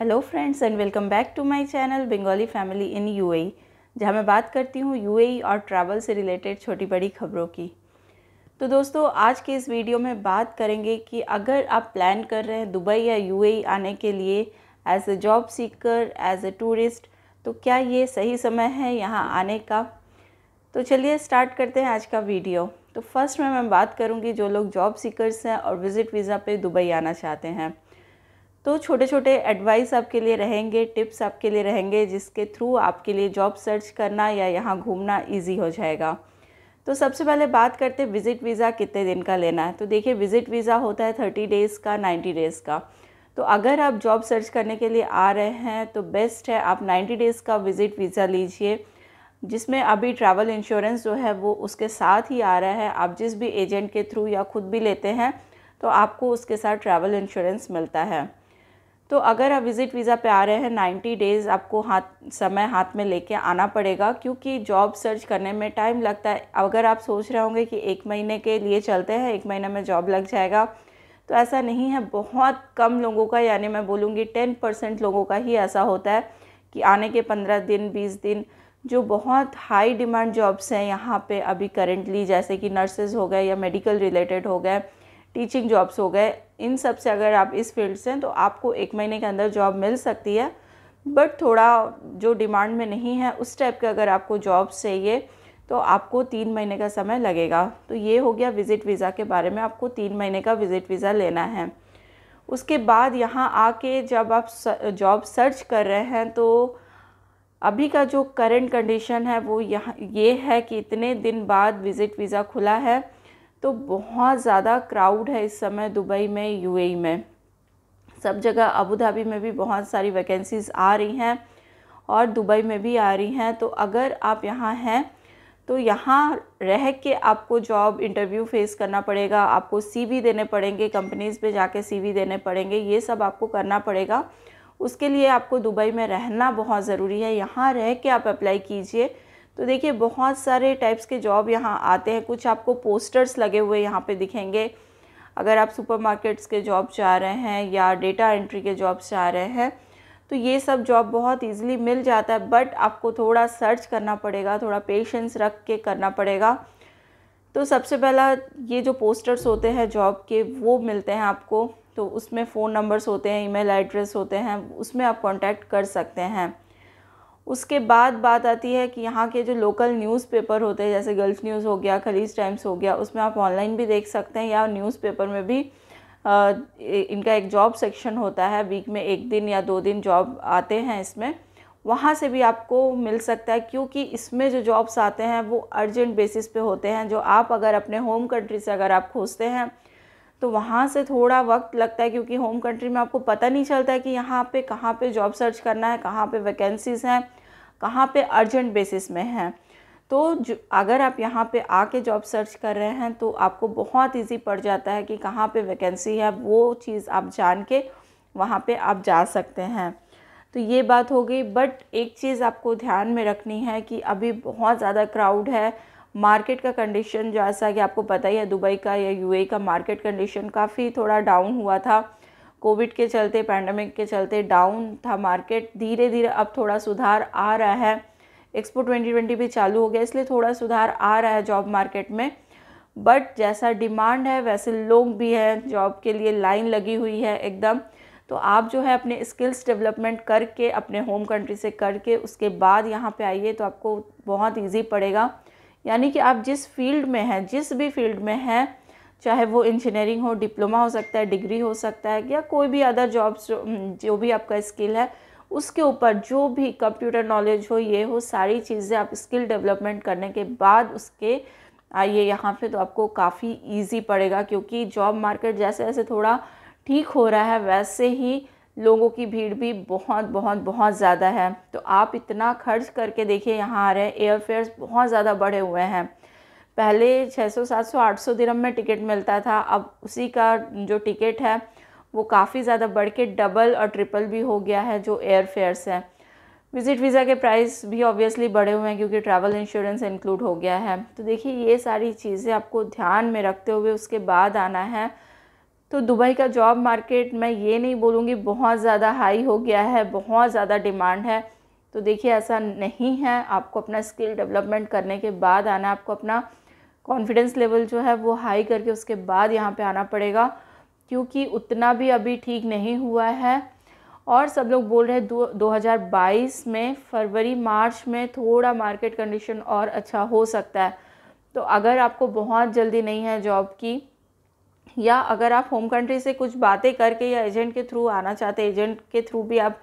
hello friends and welcome back to my channel Bengali family in UAE जहां मैं बात करती हूं यूएई e और ट्रैवल से रिलेटेड छोटी बड़ी खबरों की तो दोस्तों आज के इस वीडियो में बात करेंगे कि अगर आप प्लान कर रहे हैं दुबई या यूएई e आने के लिए as a job seeker as a tourist तो क्या ये सही समय है यहाँ आने का तो चलिए स्टार्ट करते हैं आज का वीडियो तो फर्स्ट में मैं बात करूँगी जो लोग जॉब सीकर्स हैं और विज़िट वीज़ा पर दुबई आना चाहते हैं तो छोटे छोटे एडवाइस आपके लिए रहेंगे टिप्स आपके लिए रहेंगे जिसके थ्रू आपके लिए जॉब सर्च करना या यहाँ घूमना ईजी हो जाएगा तो सबसे पहले बात करते हैं विज़िट वीज़ा कितने दिन का लेना है तो देखिए विज़िट वीज़ा होता है थर्टी डेज़ का नाइन्टी डेज़ का तो अगर आप जॉब सर्च करने के लिए आ रहे हैं तो बेस्ट है आप नाइन्टी डेज़ का विज़िट वीज़ा लीजिए जिसमें अभी ट्रैवल इंश्योरेंस जो है वो उसके साथ ही आ रहा है आप जिस भी एजेंट के थ्रू या खुद भी लेते हैं तो आपको उसके साथ ट्रैवल इंश्योरेंस मिलता है तो अगर आप विज़िट वीज़ा पे आ रहे हैं 90 डेज़ आपको हाथ समय हाथ में लेके आना पड़ेगा क्योंकि जॉब सर्च करने में टाइम लगता है अगर आप सोच रहे होंगे कि एक महीने के लिए चलते हैं एक महीने में जॉब लग जाएगा तो ऐसा नहीं है बहुत कम लोगों का यानी मैं बोलूँगी टेन परसेंट लोगों का ही ऐसा होता है कि आने के पंद्रह दिन बीस दिन जो बहुत हाई डिमांड जॉब्स हैं यहाँ पे अभी करेंटली जैसे कि नर्सेज हो गए या मेडिकल रिलेटेड हो गए टीचिंग जॉब्स हो गए इन सब से अगर आप इस फील्ड से हैं तो आपको एक महीने के अंदर जॉब मिल सकती है बट थोड़ा जो डिमांड में नहीं है उस टाइप के अगर आपको जॉब चाहिए तो आपको तीन महीने का समय लगेगा तो ये हो गया विज़िट वीज़ा के बारे में आपको तीन महीने का विज़िट वीज़ा लेना है उसके बाद यहाँ आके जब आप जॉब सर्च कर रहे हैं तो अभी का जो करंट कंडीशन है वो यहाँ ये है कि इतने दिन बाद विज़िट वीज़ा खुला है तो बहुत ज़्यादा क्राउड है इस समय दुबई में यूएई e में सब जगह अबू धाबी में भी बहुत सारी वैकेंसीज़ आ रही हैं और दुबई में भी आ रही हैं तो अगर आप यहाँ हैं तो यहाँ रह के आपको जॉब इंटरव्यू फेस करना पड़ेगा आपको सीवी देने पड़ेंगे कंपनीज़ पे जाके सीवी देने पड़ेंगे ये सब आपको करना पड़ेगा उसके लिए आपको दुबई में रहना बहुत ज़रूरी है यहाँ रह के आप अप्लाई कीजिए तो देखिए बहुत सारे टाइप्स के जॉब यहाँ आते हैं कुछ आपको पोस्टर्स लगे हुए यहाँ पे दिखेंगे अगर आप सुपरमार्केट्स के जॉब चाह रहे हैं या डेटा एंट्री के जॉब चाह रहे हैं तो ये सब जॉब बहुत इजीली मिल जाता है बट आपको थोड़ा सर्च करना पड़ेगा थोड़ा पेशेंस रख के करना पड़ेगा तो सबसे पहला ये जो पोस्टर्स होते हैं जॉब के वो मिलते हैं आपको तो उसमें फ़ोन नंबर्स होते हैं ईमेल एड्रेस होते हैं उसमें आप कांटेक्ट कर सकते हैं उसके बाद बात आती है कि यहाँ के जो लोकल न्यूज़पेपर होते हैं जैसे गल्फ़ न्यूज़ हो गया खलीज टाइम्स हो गया उसमें आप ऑनलाइन भी देख सकते हैं या न्यूज़पेपर में भी आ, इनका एक जॉब सेक्शन होता है वीक में एक दिन या दो दिन जॉब आते हैं इसमें वहाँ से भी आपको मिल सकता है क्योंकि इसमें जो जॉब्स आते हैं वो अर्जेंट बेसिस पे होते हैं जो आप अगर अपने होम कंट्री से अगर आप खोजते हैं तो वहाँ से थोड़ा वक्त लगता है क्योंकि होम कंट्री में आपको पता नहीं चलता है कि यहाँ पे कहाँ पे जॉब सर्च करना है कहाँ पे वैकेंसीज़ हैं कहाँ पे अर्जेंट बेसिस में है तो जो अगर आप यहाँ पे आके जॉब सर्च कर रहे हैं तो आपको बहुत इजी पड़ जाता है कि कहाँ पे वैकेंसी है वो चीज़ आप जान के वहाँ पे आप जा सकते हैं तो ये बात हो गई बट एक चीज़ आपको ध्यान में रखनी है कि अभी बहुत ज़्यादा क्राउड है मार्केट का कंडीशन जैसा कि आपको पता ही है दुबई का या यूएई का मार्केट कंडीशन काफ़ी थोड़ा डाउन हुआ था कोविड के चलते पैंडमिक के चलते डाउन था मार्केट धीरे धीरे अब थोड़ा सुधार आ रहा है एक्सपो 2020 भी चालू हो गया इसलिए थोड़ा सुधार आ रहा है जॉब मार्केट में बट जैसा डिमांड है वैसे लोग भी हैं जॉब के लिए लाइन लगी हुई है एकदम तो आप जो है अपने स्किल्स डेवलपमेंट करके अपने होम कंट्री से करके उसके बाद यहाँ पे आइए तो आपको बहुत ईजी पड़ेगा यानी कि आप जिस फील्ड में हैं जिस भी फील्ड में हैं चाहे वो इंजीनियरिंग हो डिप्लोमा हो सकता है डिग्री हो सकता है या कोई भी अदर जॉब्स हम्म, जो भी आपका स्किल है उसके ऊपर जो भी कंप्यूटर नॉलेज हो ये हो सारी चीज़ें आप स्किल डेवलपमेंट करने के बाद उसके आइए यहाँ पे तो आपको काफ़ी इजी पड़ेगा क्योंकि जॉब मार्केट जैसे जैसे थोड़ा ठीक हो रहा है वैसे ही लोगों की भीड़ भी बहुत बहुत बहुत ज़्यादा है तो आप इतना खर्च करके देखिए यहाँ आ रहे हैं एयरफेयर्स बहुत ज़्यादा बढ़े हुए हैं पहले 600 700 800 दिरहम में टिकट मिलता था अब उसी का जो टिकट है वो काफ़ी ज़्यादा बढ़ के डबल और ट्रिपल भी हो गया है जो एयर फेयर्स हैं विज़िट वीज़ा के प्राइस भी ऑब्वियसली बढ़े हुए हैं क्योंकि ट्रैवल इंश्योरेंस इंक्लूड हो गया है तो देखिए ये सारी चीज़ें आपको ध्यान में रखते हुए उसके बाद आना है तो दुबई का जॉब मार्केट मैं ये नहीं बोलूँगी बहुत ज़्यादा हाई हो गया है बहुत ज़्यादा डिमांड है तो देखिए ऐसा नहीं है आपको अपना स्किल डेवलपमेंट करने के बाद आना आपको अपना कॉन्फिडेंस लेवल जो है वो हाई करके उसके बाद यहाँ पे आना पड़ेगा क्योंकि उतना भी अभी ठीक नहीं हुआ है और सब लोग बोल रहे हैं दो, 2022 में फरवरी मार्च में थोड़ा मार्केट कंडीशन और अच्छा हो सकता है तो अगर आपको बहुत जल्दी नहीं है जॉब की या अगर आप होम कंट्री से कुछ बातें करके या एजेंट के थ्रू आना चाहते हैं एजेंट के थ्रू भी आप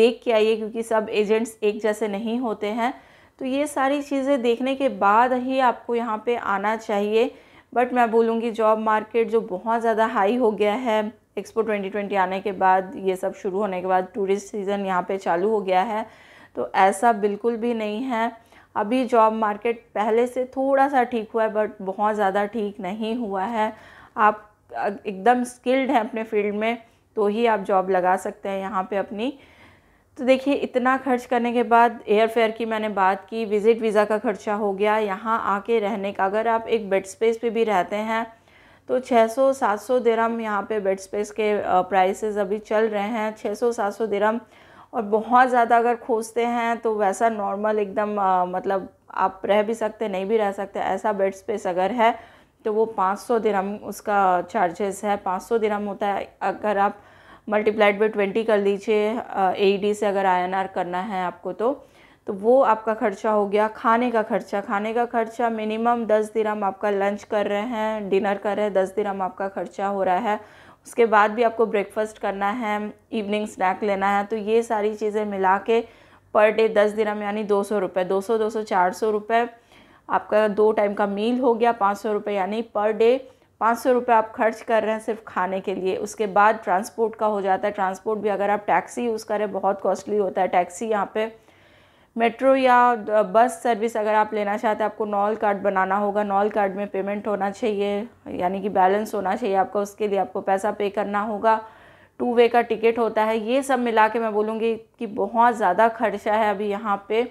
देख के आइए क्योंकि सब एजेंट्स एक जैसे नहीं होते हैं तो ये सारी चीज़ें देखने के बाद ही आपको यहाँ पे आना चाहिए बट मैं बोलूँगी जॉब मार्केट जो बहुत ज़्यादा हाई हो गया है एक्सपो 2020 आने के बाद ये सब शुरू होने के बाद टूरिस्ट सीज़न यहाँ पे चालू हो गया है तो ऐसा बिल्कुल भी नहीं है अभी जॉब मार्केट पहले से थोड़ा सा ठीक हुआ है बट बहुत ज़्यादा ठीक नहीं हुआ है आप एकदम स्किल्ड हैं अपने फील्ड में तो ही आप जॉब लगा सकते हैं यहाँ पे अपनी तो देखिए इतना खर्च करने के बाद एयरफेयर की मैंने बात की विज़िट वीज़ा का खर्चा हो गया यहाँ आके रहने का अगर आप एक बेड स्पेस पे भी रहते हैं तो 600-700 दिरम यहाँ पे बेड स्पेस के प्राइसेस अभी चल रहे हैं 600-700 दिरम और बहुत ज़्यादा अगर खोजते हैं तो वैसा नॉर्मल एकदम मतलब आप रह भी सकते नहीं भी रह सकते ऐसा बेड स्पेस अगर है तो वो 500 दिरम उसका चार्जेस है 500 दिरम होता है अगर आप मल्टीप्लाइड बाई ट्वेंटी कर लीजिए ए से अगर आई करना है आपको तो तो वो आपका खर्चा हो गया खाने का खर्चा खाने का खर्चा मिनिमम दस दिन हम आपका लंच कर रहे हैं डिनर कर रहे हैं दस दिन हम आपका खर्चा हो रहा है उसके बाद भी आपको ब्रेकफास्ट करना है इवनिंग स्नैक लेना है तो ये सारी चीज़ें मिला के पर डे दस दिन हम यानी दो सौ रुपये दो सौ दो सौ चार सौ रुपये आपका दो टाइम का मील हो गया पाँच सौ रुपये यानी पर डे पाँच सौ रुपये आप खर्च कर रहे हैं सिर्फ खाने के लिए उसके बाद ट्रांसपोर्ट का हो जाता है ट्रांसपोर्ट भी अगर आप टैक्सी यूज़ करें बहुत कॉस्टली होता है टैक्सी यहाँ पे मेट्रो या बस सर्विस अगर आप लेना चाहते हैं आपको नॉल कार्ड बनाना होगा नॉल कार्ड में पेमेंट होना चाहिए यानी कि बैलेंस होना चाहिए आपका उसके लिए आपको पैसा पे करना होगा टू वे का टिकट होता है ये सब मिला के मैं बोलूँगी कि बहुत ज़्यादा खर्चा है अभी यहाँ पर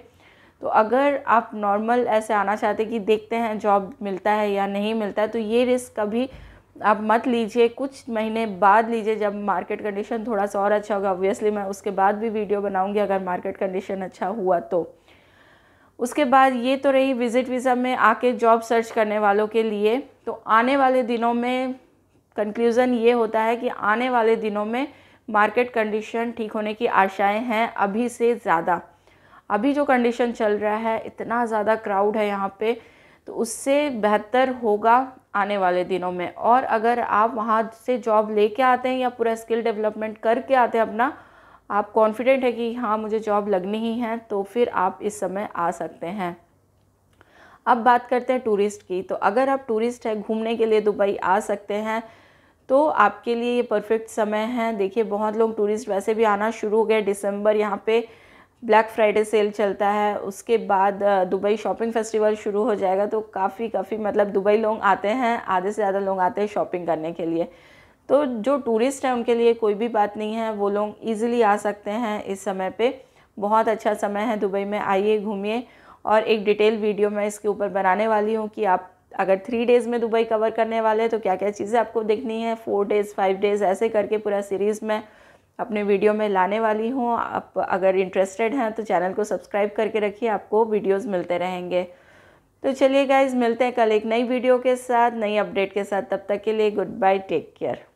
तो अगर आप नॉर्मल ऐसे आना चाहते हैं कि देखते हैं जॉब मिलता है या नहीं मिलता है तो ये रिस्क कभी आप मत लीजिए कुछ महीने बाद लीजिए जब मार्केट कंडीशन थोड़ा सा और अच्छा होगा ऑब्वियसली मैं उसके बाद भी वीडियो बनाऊंगी अगर मार्केट कंडीशन अच्छा हुआ तो उसके बाद ये तो रही विज़िट वीज़ा में आके जॉब सर्च करने वालों के लिए तो आने वाले दिनों में कंक्लूज़न ये होता है कि आने वाले दिनों में मार्केट कंडीशन ठीक होने की आशाएं हैं अभी से ज़्यादा अभी जो कंडीशन चल रहा है इतना ज़्यादा क्राउड है यहाँ पे तो उससे बेहतर होगा आने वाले दिनों में और अगर आप वहाँ से जॉब लेके आते हैं या पूरा स्किल डेवलपमेंट करके आते हैं अपना आप कॉन्फिडेंट है कि हाँ मुझे जॉब लगनी ही है तो फिर आप इस समय आ सकते हैं अब बात करते हैं टूरिस्ट की तो अगर आप टूरिस्ट हैं घूमने के लिए दुबई आ सकते हैं तो आपके लिए ये परफेक्ट समय है देखिए बहुत लोग टूरिस्ट वैसे भी आना शुरू हो गए दिसंबर यहाँ पे ब्लैक फ्राइडे सेल चलता है उसके बाद दुबई शॉपिंग फेस्टिवल शुरू हो जाएगा तो काफ़ी काफ़ी मतलब दुबई लोग आते हैं आधे से ज़्यादा लोग आते हैं शॉपिंग करने के लिए तो जो टूरिस्ट हैं उनके लिए कोई भी बात नहीं है वो लोग ईज़िली आ सकते हैं इस समय पर बहुत अच्छा समय है दुबई में आइए घूमिए और एक डिटेल वीडियो मैं इसके ऊपर बनाने वाली हूँ कि आप अगर थ्री डेज़ में दुबई कवर करने वाले हैं तो क्या क्या चीज़ें आपको देखनी है फोर डेज़ फाइव डेज़ ऐसे करके पूरा सीरीज़ में अपने वीडियो में लाने वाली हूँ आप अगर इंटरेस्टेड हैं तो चैनल को सब्सक्राइब करके रखिए आपको वीडियोस मिलते रहेंगे तो चलिए गाइज मिलते हैं कल एक नई वीडियो के साथ नई अपडेट के साथ तब तक के लिए गुड बाय टेक केयर